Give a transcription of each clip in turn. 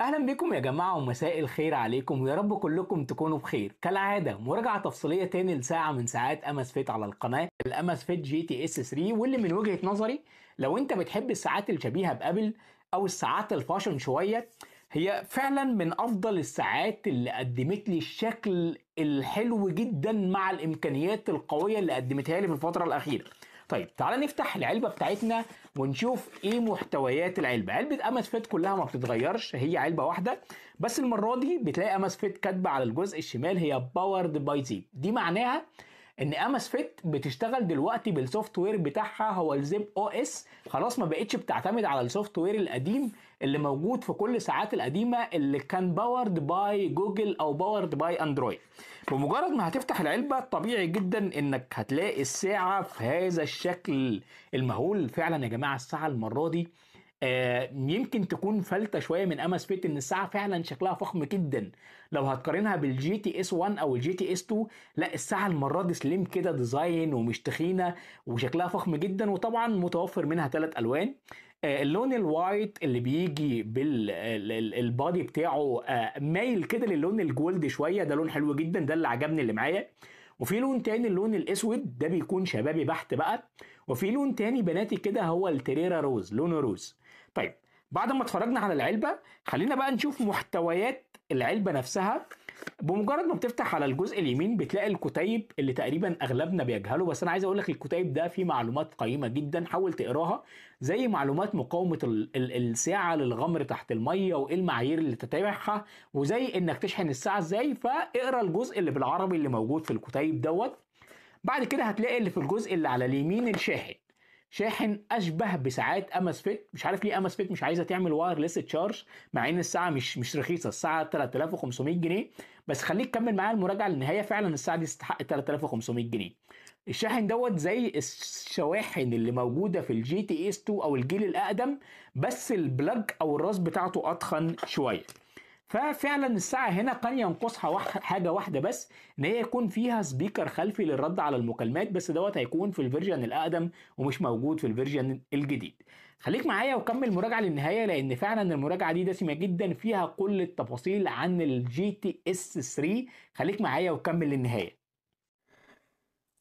اهلا بكم يا جماعه ومساء الخير عليكم ويا رب كلكم تكونوا بخير كالعاده مراجعه تفصيليه تاني لساعه من ساعات امس فيت على القناه الامس فيت جي تي اس 3 واللي من وجهه نظري لو انت بتحب الساعات الشبيهه بابل او الساعات الفاشن شويه هي فعلا من افضل الساعات اللي قدمت لي الشكل الحلو جدا مع الامكانيات القويه اللي قدمتها لي في الفتره الاخيره طيب تعالى نفتح العلبه بتاعتنا ونشوف ايه محتويات العلبه علبه امس فيت كلها ما بتتغيرش هي علبه واحده بس المره دي بتلاقي امس فيت كاتبه على الجزء الشمال هي باورد باي زيب دي معناها ان اماس فيت بتشتغل دلوقتي بالسوفت وير بتاعها هو الزيب او اس خلاص ما بقتش بتعتمد على السوفت وير القديم اللي موجود في كل الساعات القديمه اللي كان باورد باي جوجل او باورد باي اندرويد بمجرد ما هتفتح العلبه طبيعي جدا انك هتلاقي الساعه في هذا الشكل المهول فعلا يا جماعه الساعه المره دي آه، يمكن تكون فلتة شوية من امس فيت ان الساعة فعلا شكلها فخم جدا لو هتقارنها بالجي تي اس 1 او الجي تي اس 2 لا الساعة المرة دي سليم كده ديزاين ومش تخينة وشكلها فخم جدا وطبعا متوفر منها ثلاث الوان آه، اللون الوايت اللي بيجي بالبادي بتاعه مايل آه، كده للون الجولد شويه ده لون حلو جدا ده اللي عجبني اللي معايا وفي لون تاني اللون الاسود ده بيكون شبابي بحت بقى وفي لون تاني بناتي كده هو التريرا روز لونه روز طيب بعد ما اتفرجنا على العلبه خلينا بقى نشوف محتويات العلبه نفسها بمجرد ما بتفتح على الجزء اليمين بتلاقي الكتيب اللي تقريبا اغلبنا بيجهله بس انا عايز اقول لك الكتيب ده فيه معلومات قيمه جدا حاول تقراها زي معلومات مقاومه ال ال الساعه للغمر تحت الميه وايه المعايير اللي تتبعها وزي انك تشحن الساعه ازاي فاقرا الجزء اللي بالعربي اللي موجود في الكتيب دوت بعد كده هتلاقي اللي في الجزء اللي على اليمين الشاحن شاحن اشبه بساعات اماس فيت مش عارف ليه اماس فيت مش عايزه تعمل وايرلس تشارج مع ان الساعه مش مش رخيصه الساعه 3500 جنيه بس خليك كمل معايا المراجعه للنهايه فعلا الساعه دي تستحق 3500 جنيه الشاحن دوت زي الشواحن اللي موجوده في الجي تي اس 2 او الجيل الاقدم بس البلاج او الراس بتاعته اتخن شويه ففعلا الساعه هنا كان ينقصها حاجه واحده بس ان هي يكون فيها سبيكر خلفي للرد على المكالمات بس دوت هيكون في الفيرجن الاقدم ومش موجود في الفيرجن الجديد خليك معايا وكمل مراجعه للنهايه لان فعلا المراجعه دي دسمه جدا فيها كل التفاصيل عن الجي تي اس 3 خليك معايا وكمل للنهايه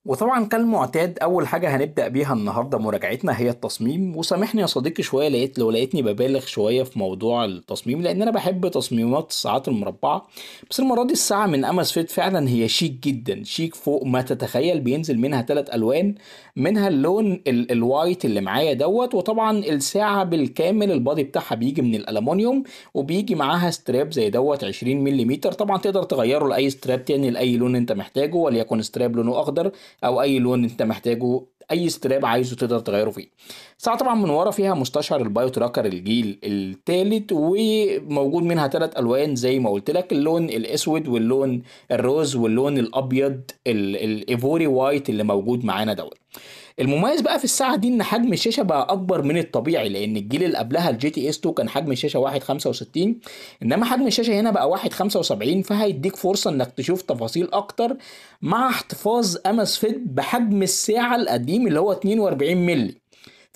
وطبعا كالمعتاد اول حاجه هنبدا بيها النهارده مراجعتنا هي التصميم وسامحني يا صديقي شويه لقيت لو لقيتني ببالغ شويه في موضوع التصميم لان انا بحب تصميمات الساعات المربعه بس المره دي الساعه من امس فيت فعلا هي شيك جدا شيك فوق ما تتخيل بينزل منها ثلاث الوان منها اللون ال الوايت اللي معايا دوت وطبعا الساعه بالكامل البادي بتاعها بيجي من الالومنيوم وبيجي معاها ستراب زي دوت 20 ملم طبعا تقدر تغيره لاي ستراب تاني لاي لون انت محتاجه وليكن ستراب لونه اخضر او اي لون انت محتاجه اي ستراب عايزه تقدر تغيره فيه ساعه طبعا من ورا فيها مستشعر البايو تراكر الجيل الثالث وموجود منها ثلاث الوان زي ما قلت لك اللون الاسود واللون الروز واللون الابيض الايفوري وايت اللي موجود معانا دوت المميز بقى في الساعه دي ان حجم الشاشه بقى اكبر من الطبيعي لان الجيل اللي قبلها الجي تي اس إيه 2 كان حجم الشاشه 1.65 انما حجم الشاشه هنا بقى 1.75 فهيديك فرصه انك تشوف تفاصيل اكتر مع احتفاظ امازفيت بحجم الساعه القديم اللي هو 42 مللي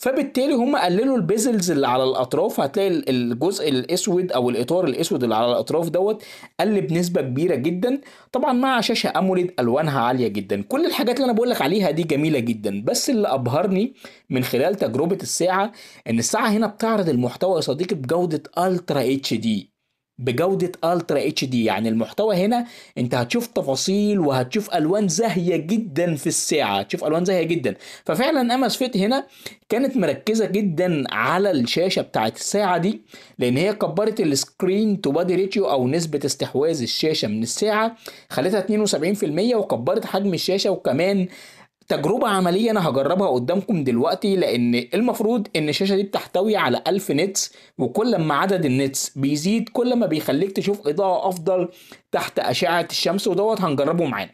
فبالتالي هم قللوا البيزلز اللي على الاطراف هتلاقي الجزء الاسود او الاطار الاسود اللي على الاطراف دوت قل بنسبه كبيره جدا طبعا مع شاشه اموليد الوانها عاليه جدا كل الحاجات اللي انا بقول لك عليها دي جميله جدا بس اللي ابهرني من خلال تجربه الساعه ان الساعه هنا بتعرض المحتوى يا صديقي بجوده الترا اتش دي بجودة الترا اتش دي يعني المحتوى هنا انت هتشوف تفاصيل وهتشوف الوان زاهية جدا في الساعة هتشوف الوان زاهية جدا ففعلا امس فيت هنا كانت مركزة جدا على الشاشة بتاعت الساعة دي لان هي كبرت السكرين تو بادي ريتشيو او نسبة استحواذ الشاشة من الساعة خلتها 72% وكبرت حجم الشاشة وكمان تجربة عملية أنا هجربها قدامكم دلوقتي لأن المفروض إن الشاشة دي بتحتوي على 1000 نتس وكل ما عدد النتس بيزيد كل ما بيخليك تشوف إضاءة أفضل تحت أشعة الشمس ودوت هنجربه معانا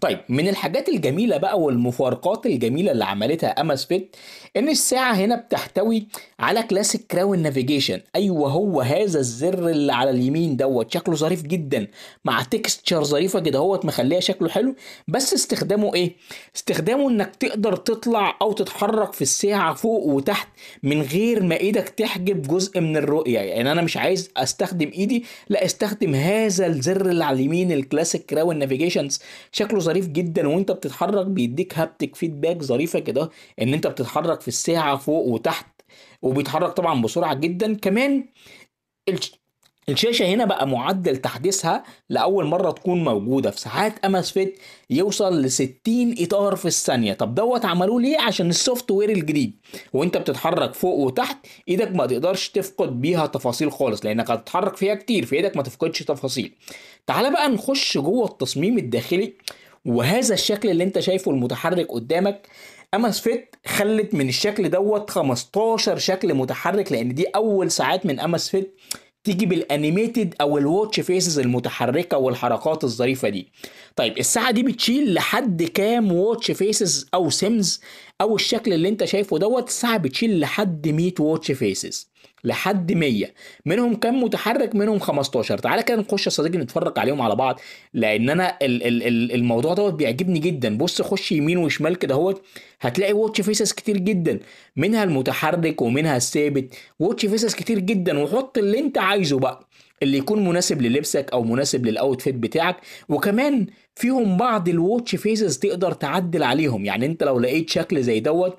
طيب من الحاجات الجميله بقى والمفارقات الجميله اللي عملتها اماس فيت ان الساعه هنا بتحتوي على كلاسيك كراون نافيجيشن ايوه هو هذا الزر اللي على اليمين دوت شكله ظريف جدا مع تكستشر ظريفه كده هوت مخليها شكله حلو بس استخدامه ايه استخدامه انك تقدر تطلع او تتحرك في الساعه فوق وتحت من غير ما ايدك تحجب جزء من الرؤيه يعني انا مش عايز استخدم ايدي لا استخدم هذا الزر اللي على اليمين الكلاسيك كراون نافيجيشنز شكله شكله ظريف جدا وانت بتتحرك بيديك هابتك فيدباك ظريفه كده ان انت بتتحرك في الساعه فوق وتحت وبيتحرك طبعا بسرعه جدا كمان الشاشه هنا بقى معدل تحديثها لاول مره تكون موجوده في ساعات امازفيت يوصل ل 60 اطار في الثانيه طب دوت عملوه ليه عشان السوفت وير الجديد وانت بتتحرك فوق وتحت ايدك ما تقدرش تفقد بيها تفاصيل خالص لانك هتتحرك فيها كتير في ايدك ما تفقدش تفاصيل تعال بقى نخش جوه التصميم الداخلي وهذا الشكل اللي انت شايفه المتحرك قدامك امس فيت خلت من الشكل دوت 15 شكل متحرك لان دي اول ساعات من امس فيت تيجي بالانيميتد او الواتش فيسز المتحركه والحركات الظريفه دي طيب الساعه دي بتشيل لحد كام واتش فيسز او سيمز او الشكل اللي انت شايفه دوت الساعه بتشيل لحد 100 واتش فيسز لحد 100 منهم كام متحرك منهم 15 تعالى كده نخش يا صديقي نتفرج عليهم على بعض لان انا ال ال ال الموضوع دوت بيعجبني جدا بص خش يمين وشمال كده اهوت هتلاقي واتش فيسز كتير جدا منها المتحرك ومنها الثابت واتش فيسز كتير جدا وحط اللي انت عايزه بقى اللي يكون مناسب للبسك او مناسب للاوتفيت بتاعك وكمان فيهم بعض الواتش فيسز تقدر تعدل عليهم يعني انت لو لقيت شكل زي دوت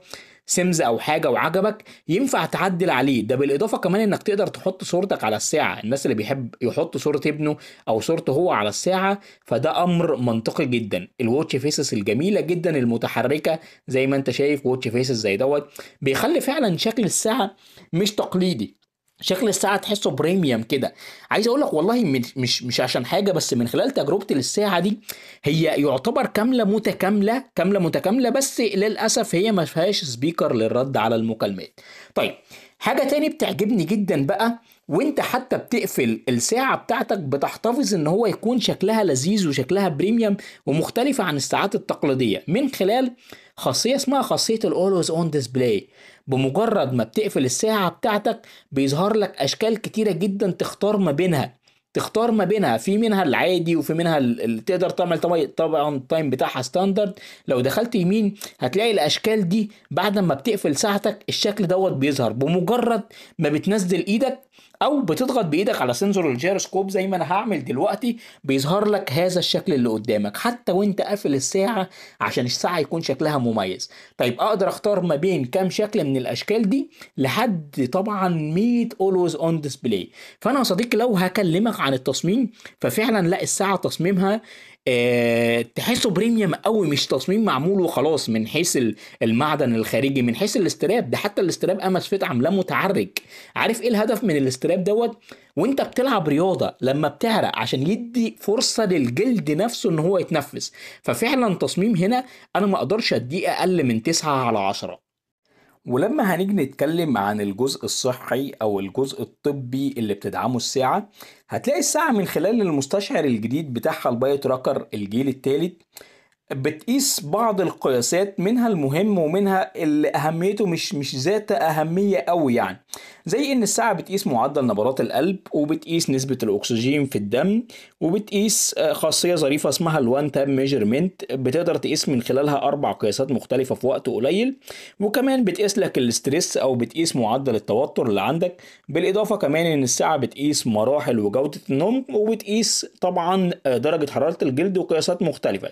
سيمز او حاجه وعجبك ينفع تعدل عليه ده بالاضافه كمان انك تقدر تحط صورتك على الساعه الناس اللي بيحب يحط صوره ابنه او صورته هو على الساعه فده امر منطقي جدا الواتش فيسز الجميله جدا المتحركه زي ما انت شايف واتش فيسز زي دوت بيخلي فعلا شكل الساعه مش تقليدي شكل الساعة تحسه بريميوم كده عايز اقول لك والله مش مش عشان حاجة بس من خلال تجربتي للساعة دي هي يعتبر كاملة متكاملة كاملة متكاملة بس للأسف هي ما فيهاش سبيكر للرد على المكالمات طيب حاجة تاني بتعجبني جدا بقى وانت حتى بتقفل الساعة بتاعتك بتحتفظ ان هو يكون شكلها لذيذ وشكلها بريميوم ومختلفة عن الساعات التقليدية من خلال خاصية اسمها خاصية الاولويز اون ديسبلاي بمجرد ما بتقفل الساعة بتاعتك بيظهر لك اشكال كتيرة جدا تختار ما بينها تختار ما بينها في منها العادي وفي منها اللي تقدر تعمل طبعا التايم بتاعها ستاندرد لو دخلت يمين هتلاقي الاشكال دي بعد ما بتقفل ساعتك الشكل دوت بيظهر بمجرد ما بتنزل ايدك او بتضغط بايدك على سنسور الجيروسكوب زي ما انا هعمل دلوقتي بيظهر لك هذا الشكل اللي قدامك حتى وانت قافل الساعه عشان الساعه يكون شكلها مميز طيب اقدر اختار ما بين كام شكل من الاشكال دي لحد طبعا 100 اولويز اون ديسبلاي فانا يا صديقي لو هكلمك عن التصميم ففعلا لا الساعه تصميمها آه، تحسه بريميوم قوي مش تصميم معمول وخلاص من حيث المعدن الخارجي من حيث الاستراب ده حتى الاستراب امس فيت عاملاه متعرج عارف ايه الهدف من الاستراب دوت وانت بتلعب رياضه لما بتعرق عشان يدي فرصه للجلد نفسه ان هو يتنفس ففعلا تصميم هنا انا ما اقدرش اديه اقل من 9 على 10 ولما هنيجي نتكلم عن الجزء الصحي او الجزء الطبي اللي بتدعمه الساعه هتلاقي الساعه من خلال المستشعر الجديد بتاعها البايو تراكر الجيل الثالث بتقيس بعض القياسات منها المهم ومنها اللي اهميته مش مش ذات اهميه قوي يعني زي ان الساعه بتقيس معدل نبضات القلب وبتقيس نسبه الاكسجين في الدم وبتقيس آه، خاصيه ظريفه اسمها الوان تاب ميجرمنت بتقدر تقيس من خلالها اربع قياسات مختلفه في وقت قليل وكمان بتقيس لك الاستريس او بتقيس معدل التوتر اللي عندك بالاضافه كمان ان الساعه بتقيس مراحل وجوده النوم وبتقيس طبعا آه، درجه حراره الجلد وقياسات مختلفه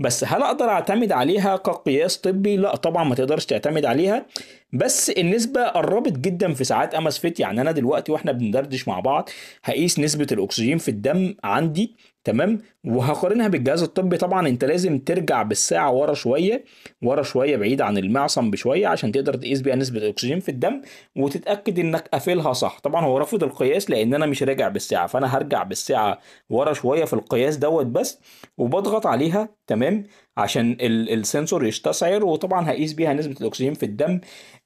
بس هل اقدر اعتمد عليها كقياس طبي لا طبعا ما تقدرش تعتمد عليها بس النسبة قربت جدا في ساعات امس فيت يعني انا دلوقتي واحنا بندردش مع بعض هقيس نسبة الاكسجين في الدم عندي تمام وهقارنها بالجهاز الطبي طبعا انت لازم ترجع بالساعة ورا شوية ورا شوية بعيد عن المعصم بشوية عشان تقدر تقيس بيها نسبة الاكسجين في الدم وتتأكد انك قافلها صح طبعا هو رافض القياس لان انا مش راجع بالساعة فانا هرجع بالساعة ورا شوية في القياس دوت بس وبضغط عليها تمام عشان السنسور يستسعر وطبعا هقيس بيها نسبه الاكسجين في الدم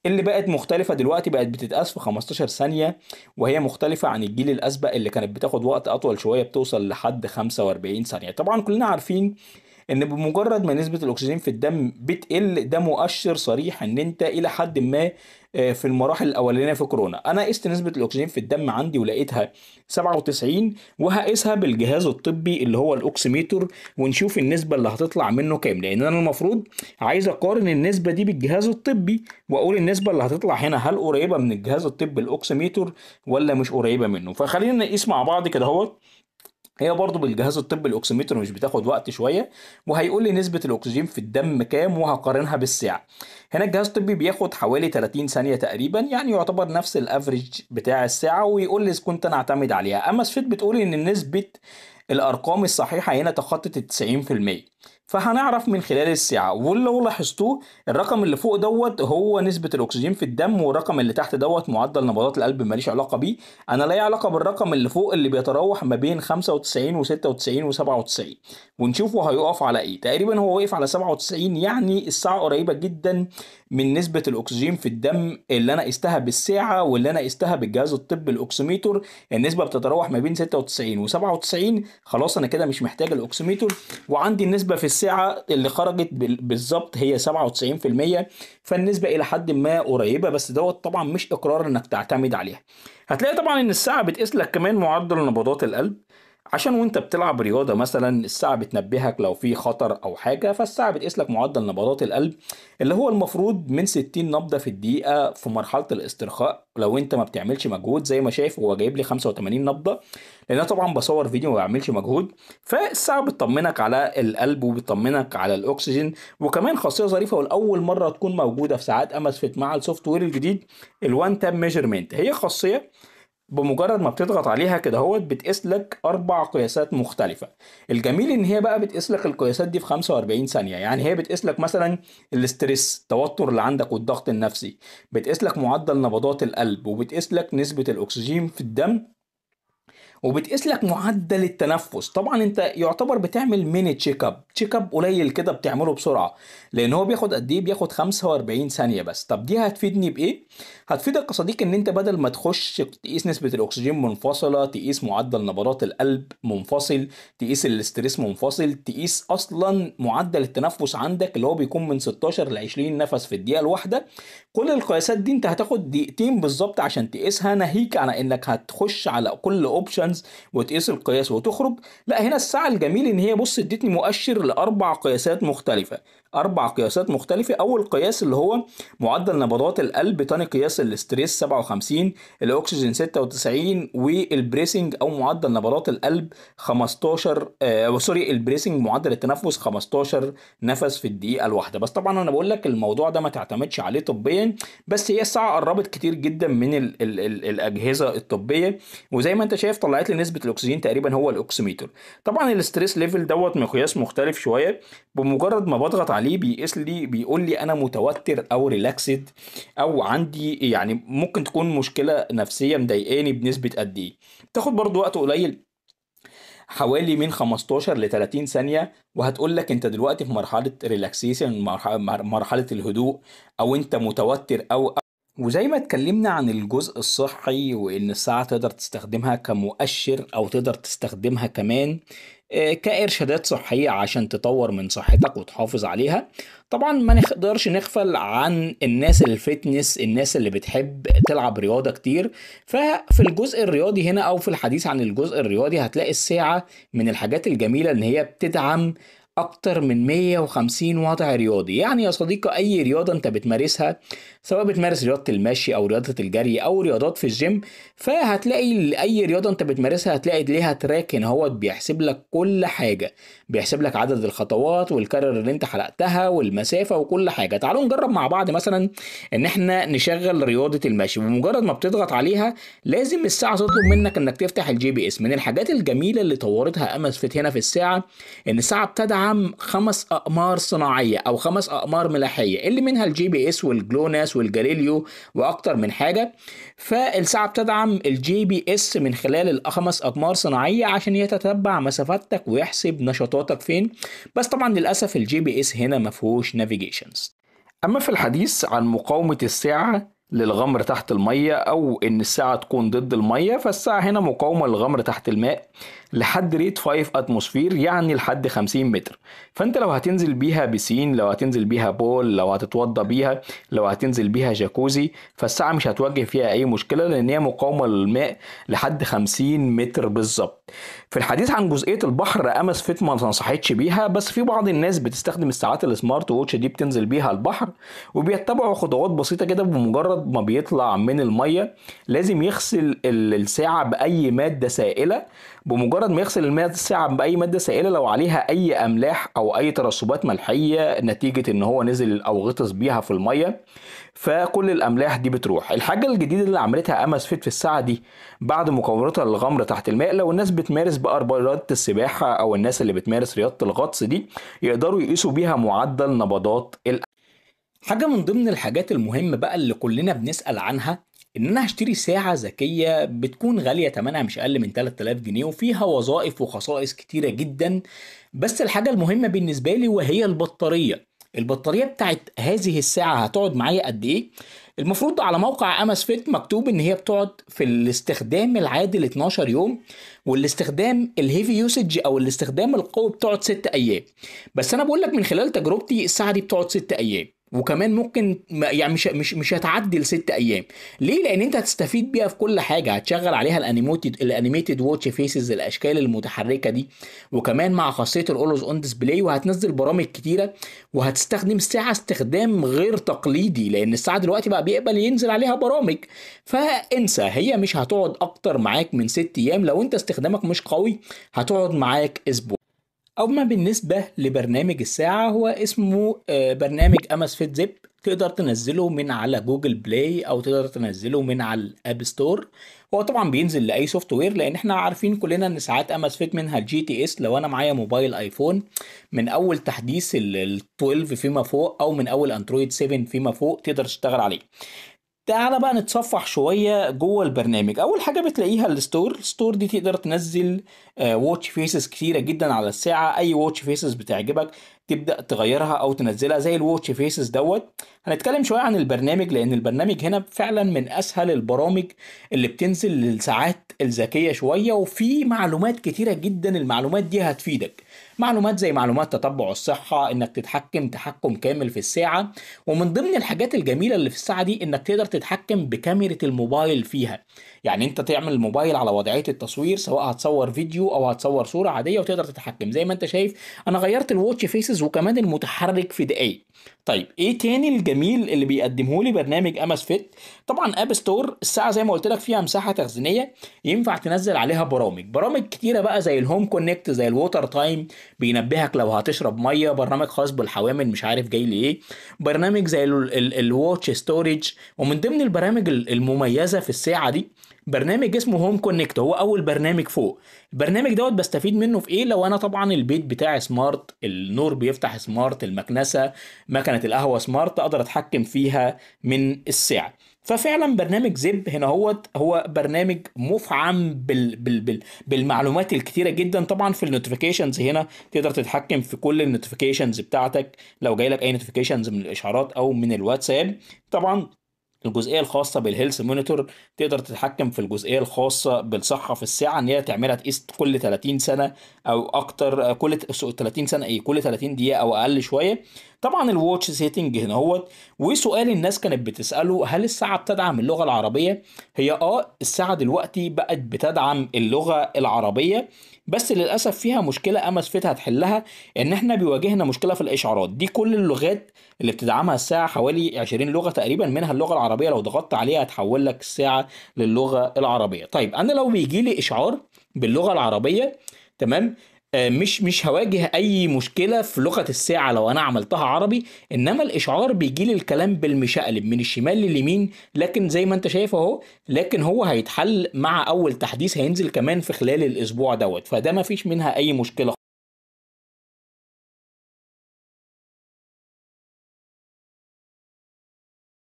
اللي بقت مختلفه دلوقتي بقت بتتقاس في 15 ثانيه وهي مختلفه عن الجيل الاسبق اللي كانت بتاخد وقت اطول شويه بتوصل لحد 45 ثانيه طبعا كلنا عارفين ان بمجرد ما نسبه الاكسجين في الدم بتقل ده مؤشر صريح ان انت الى حد ما آه، في المراحل الاولانيه في كورونا انا قست نسبه الاكسجين في الدم عندي ولقيتها 97 وهقيسها بالجهاز الطبي اللي هو الاوكسيميتر ونشوف النسبه اللي هتطلع منه كام لان انا المفروض عايز اقارن النسبه دي بالجهاز الطبي واقول النسبه اللي هتطلع هنا هل قريبه من الجهاز الطبي الاوكسيميتر ولا مش قريبه منه فخلينا نقيس مع بعض كده اهوت هي برضو بالجهاز الطبي الاوكسيمتر مش بتاخد وقت شويه وهيقول لي نسبه الاكسجين في الدم كام وهقارنها بالساعه هنا الجهاز الطبي بياخد حوالي 30 ثانيه تقريبا يعني يعتبر نفس الافريج بتاع الساعه ويقول لي اذا كنت انا اعتمد عليها اما سفيت بتقول ان نسبه الارقام الصحيحه هنا تخطت ال 90% فهنعرف من خلال السعة ولو لاحظتوه الرقم اللي فوق دوت هو نسبة الأكسجين في الدم والرقم اللي تحت دوت معدل نبضات القلب ماليش علاقة بيه أنا ليا علاقة بالرقم اللي فوق اللي بيتراوح ما بين 95 و 96 و 97 ونشوفه هيقف على إيه تقريبا هو وقف على 97 يعني الساعة قريبة جدا من نسبه الاكسجين في الدم اللي انا قستها بالساعه واللي انا قستها بالجهاز الطبي الأكسوميتر النسبه بتتراوح ما بين 96 و97 خلاص انا كده مش محتاج الأكسوميتر وعندي النسبه في الساعه اللي خرجت بالظبط هي 97% فالنسبه الى حد ما قريبه بس دوت طبعا مش اقرار انك تعتمد عليها هتلاقي طبعا ان الساعه بتقيس لك كمان معدل نبضات القلب عشان وانت بتلعب رياضة مثلا الساعة بتنبهك لو في خطر أو حاجة فالساعة بتقيس لك معدل نبضات القلب اللي هو المفروض من 60 نبضة في الدقيقة في مرحلة الاسترخاء لو انت ما بتعملش مجهود زي ما شايف هو جايب لي 85 نبضة لأن أنا طبعا بصور فيديو ما بعملش مجهود فالساعة بتطمنك على القلب وبتطمنك على الأكسجين وكمان خاصية ظريفة والأول مرة تكون موجودة في ساعات فيت مع السوفت وير الجديد الوان تاب ميجرمنت هي خاصية بمجرد ما بتضغط عليها كده اهوت بتقيس لك اربع قياسات مختلفه الجميل ان هي بقى بتقيس لك القياسات دي في 45 ثانيه يعني هي بتقيس لك مثلا الاسترس التوتر اللي عندك والضغط النفسي بتقيس لك معدل نبضات القلب وبتقيس لك نسبه الاكسجين في الدم وبتقيس لك معدل التنفس طبعا انت يعتبر بتعمل ميني تشيك اب تشيك اب قليل كده بتعمله بسرعه لان هو بياخد قد ايه بياخد 45 ثانيه بس طب دي هتفيدني بايه هتفيدك يا صديقي ان انت بدل ما تخش تقيس نسبه الاكسجين منفصله تقيس معدل نبضات القلب منفصل تقيس الاستريس منفصل تقيس اصلا معدل التنفس عندك اللي هو بيكون من 16 ل 20 نفس في الدقيقه الواحده كل القياسات دي انت هتاخد دقيقتين بالظبط عشان تقيسها ناهيك على انك هتخش على كل اوبشن البالانس وتقيس القياس وتخرج لا هنا الساعه الجميل ان هي بص ادتني مؤشر لاربع قياسات مختلفه اربع قياسات مختلفه اول قياس اللي هو معدل نبضات القلب تاني قياس الاستريس 57 الاكسجين 96 والبريسنج او معدل نبضات القلب 15 آه سوري البريسنج معدل التنفس 15 نفس في الدقيقه الواحده بس طبعا انا بقول لك الموضوع ده ما تعتمدش عليه طبيا بس هي الساعه قربت كتير جدا من الـ الـ الـ الاجهزه الطبيه وزي ما انت شايف طلعت لي نسبه الاكسجين تقريبا هو الاوكسيميتر طبعا الاستريس ليفل دوت مقياس مختلف شويه بمجرد ما بضغط عليه بيقيس لي بيقول لي انا متوتر او ريلاكسد او عندي يعني ممكن تكون مشكله نفسيه مضايقاني بنسبه قد ايه تاخد برضو وقت قليل حوالي من 15 ل 30 ثانيه وهتقول لك انت دلوقتي في مرحله ريلاكسيشن مرحله الهدوء او انت متوتر او وزي ما اتكلمنا عن الجزء الصحي وان الساعة تقدر تستخدمها كمؤشر او تقدر تستخدمها كمان كإرشادات صحية عشان تطور من صحتك وتحافظ عليها طبعا ما نقدرش نغفل عن الناس الفتنس الناس اللي بتحب تلعب رياضة كتير ففي الجزء الرياضي هنا أو في الحديث عن الجزء الرياضي هتلاقي الساعة من الحاجات الجميلة إن هي بتدعم أكتر من 150 وضع رياضي يعني يا صديقي أي رياضة أنت بتمارسها سواء بتمارس رياضة المشي أو رياضة الجري أو رياضات في الجيم فهتلاقي أي رياضة أنت بتمارسها هتلاقي ليها تراك إن هو بيحسب لك كل حاجة بيحسب لك عدد الخطوات والكرر اللي أنت حلقتها والمسافة وكل حاجة تعالوا نجرب مع بعض مثلا إن إحنا نشغل رياضة المشي بمجرد ما بتضغط عليها لازم الساعة تطلب منك إنك تفتح الجي بي إس من الحاجات الجميلة اللي طورتها أمس فيت هنا في الساعة إن الساعة ابتدى تدعم خمس أقمار صناعية أو خمس أقمار ملاحية اللي منها الجي بي إس والجلوناس والجاليليو وأكتر من حاجة فالساعة بتدعم الجي بي إس من خلال الخمس أقمار صناعية عشان يتتبع مسافتك ويحسب نشاطاتك فين بس طبعا للأسف الجي بي إس هنا مفهوش نافيجيشنز أما في الحديث عن مقاومة الساعة للغمر تحت المية أو إن الساعة تكون ضد المية فالساعة هنا مقاومة للغمر تحت الماء لحد ريت 5 اتموسفير يعني لحد 50 متر فانت لو هتنزل بيها بسين لو هتنزل بيها بول لو هتتوضى بيها لو هتنزل بيها جاكوزي فالساعة مش هتواجه فيها اي مشكلة لان هي مقاومة للماء لحد 50 متر بالظبط في الحديث عن جزئية البحر امس فيت ما تنصحتش بيها بس في بعض الناس بتستخدم الساعات السمارت ووتش دي بتنزل بيها البحر وبيتبعوا خطوات بسيطة كده بمجرد ما بيطلع من المية لازم يغسل الساعة بأي مادة سائلة بمجرد مجرد ما يغسل الماء الساعة بأي مادة سائلة لو عليها أي أملاح أو أي ترسبات ملحية نتيجة إن هو نزل أو غطس بيها في المية فكل الأملاح دي بتروح الحاجة الجديدة اللي عملتها أمس فيت في الساعة دي بعد مقاومتها للغمر تحت الماء لو الناس بتمارس بقى رياضة السباحة أو الناس اللي بتمارس رياضة الغطس دي يقدروا يقيسوا بيها معدل نبضات الأملاح حاجة من ضمن الحاجات المهمة بقى اللي كلنا بنسأل عنها ان انا هشتري ساعة ذكية بتكون غالية تمنها مش اقل من 3000 جنيه وفيها وظائف وخصائص كتيرة جدا بس الحاجة المهمة بالنسبة لي وهي البطارية البطارية بتاعت هذه الساعة هتقعد معايا قد ايه المفروض على موقع امس فيت مكتوب ان هي بتقعد في الاستخدام العادل 12 يوم والاستخدام الهيفي يوسج او الاستخدام القوي بتقعد 6 ايام بس انا بقول لك من خلال تجربتي الساعة دي بتقعد 6 ايام وكمان ممكن يعني مش مش مش هتعدي لست ايام ليه لان انت هتستفيد بيها في كل حاجه هتشغل عليها الانيميتد الانيميتد واتش فيسز الاشكال المتحركه دي وكمان مع خاصيه الاولوز اون ديسبلاي وهتنزل برامج كتيره وهتستخدم ساعه استخدام غير تقليدي لان الساعه دلوقتي بقى بيقبل ينزل عليها برامج فانسى هي مش هتقعد اكتر معاك من ست ايام لو انت استخدامك مش قوي هتقعد معاك اسبوع أما بالنسبة لبرنامج الساعة هو اسمه آه، برنامج أمس فيت زب تقدر تنزله من على جوجل بلاي أو تقدر تنزله من على الأب ستور هو طبعا بينزل لأي سوفت وير لأن احنا عارفين كلنا إن ساعات أمس فيت منها الجي تي اس لو أنا معايا موبايل أيفون من أول تحديث ال 12 فيما فوق أو من أول أندرويد 7 فيما فوق تقدر تشتغل عليه تعالى بقى نتصفح شوية جوه البرنامج أول حاجة بتلاقيها الستور الستور دي تقدر تنزل واتش آه، فيسز كتيرة جدا على الساعة أي واتش فيسز بتعجبك تبدا تغيرها او تنزلها زي الواتش فيسز دوت هنتكلم شويه عن البرنامج لان البرنامج هنا فعلا من اسهل البرامج اللي بتنزل للساعات الذكيه شويه وفي معلومات كتيره جدا المعلومات دي هتفيدك معلومات زي معلومات تتبع الصحه انك تتحكم تحكم كامل في الساعه ومن ضمن الحاجات الجميله اللي في الساعه دي انك تقدر تتحكم بكاميرا الموبايل فيها يعني انت تعمل الموبايل على وضعيه التصوير سواء هتصور فيديو او هتصور صوره عاديه وتقدر تتحكم زي ما انت شايف انا غيرت الواتش فيسز وكمان المتحرك في دقايق طيب ايه تاني الجميل اللي بيقدمه لي برنامج امس فيت طبعا اب ستور الساعه زي ما قلت لك فيها مساحه تخزينيه ينفع تنزل عليها برامج برامج كتيره بقى زي الهوم كونكت زي الووتر تايم بينبهك لو هتشرب ميه برنامج خاص بالحوامل مش عارف جاي ليه برنامج زي الواتش ستورج ومن ضمن البرامج المميزه في الساعه دي برنامج اسمه هوم كونكت هو اول برنامج فوق البرنامج دوت بستفيد منه في ايه لو انا طبعا البيت بتاعي سمارت النور بيفتح سمارت المكنسه مكنه القهوه سمارت اقدر اتحكم فيها من الساعه ففعلا برنامج زب هنا هو هو برنامج مفعم بال بال بال بالمعلومات الكتيره جدا طبعا في النوتيفيكيشنز هنا تقدر تتحكم في كل النوتيفيكيشنز بتاعتك لو جاي لك اي نوتيفيكيشنز من الاشعارات او من الواتساب طبعا الجزئيه الخاصه بالهيلث مونيتور تقدر تتحكم في الجزئيه الخاصه بالصحه في الساعه ان هي تعملها تقيس كل 30 سنه او اكتر كل 30 سنه ايه كل 30 دقيقه او اقل شويه طبعا الواتش سيتنج هنا هو وسؤال الناس كانت بتساله هل الساعه بتدعم اللغه العربيه هي اه الساعه دلوقتي بقت بتدعم اللغه العربيه بس للاسف فيها مشكله امس فيت هتحلها ان احنا بيواجهنا مشكله في الاشعارات دي كل اللغات اللي بتدعمها الساعه حوالي 20 لغه تقريبا منها اللغه العربيه لو ضغطت عليها هتحول لك الساعه للغه العربيه طيب انا لو بيجي لي اشعار باللغه العربيه تمام آه، مش مش هواجه اي مشكله في لغه الساعه لو انا عملتها عربي انما الاشعار بيجي لي الكلام بالمشقلب من الشمال لليمين لكن زي ما انت شايف اهو لكن هو هيتحل مع اول تحديث هينزل كمان في خلال الاسبوع دوت فده مفيش منها اي مشكله